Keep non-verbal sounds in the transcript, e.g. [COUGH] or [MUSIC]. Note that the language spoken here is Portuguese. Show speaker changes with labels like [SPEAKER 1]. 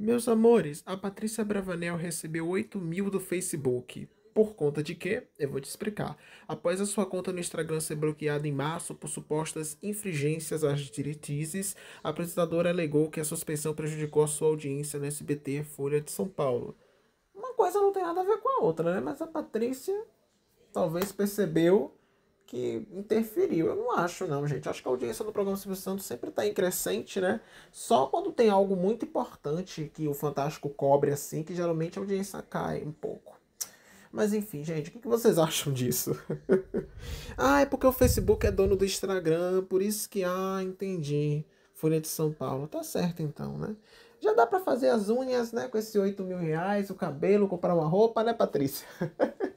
[SPEAKER 1] Meus amores, a Patrícia Bravanel recebeu 8 mil do Facebook. Por conta de quê? Eu vou te explicar. Após a sua conta no Instagram ser bloqueada em março por supostas infringências às diretrizes, a apresentadora alegou que a suspensão prejudicou a sua audiência no SBT Folha de São Paulo. Uma coisa não tem nada a ver com a outra, né? Mas a Patrícia talvez percebeu que interferiu. Eu não acho, não, gente. Acho que a audiência do programa Silvio Santos sempre está em crescente, né? Só quando tem algo muito importante que o Fantástico cobre assim, que geralmente a audiência cai um pouco. Mas enfim, gente, o que vocês [LAUGHS] acham disso? [LAUGHS] ah, é porque o Facebook é dono do Instagram, por isso que, ah, entendi. Folha de São Paulo. Tá certo então, né? Já dá para fazer as unhas, né? Com esses 8 mil reais, o cabelo, comprar uma roupa, né, Patrícia? [LAUGHS]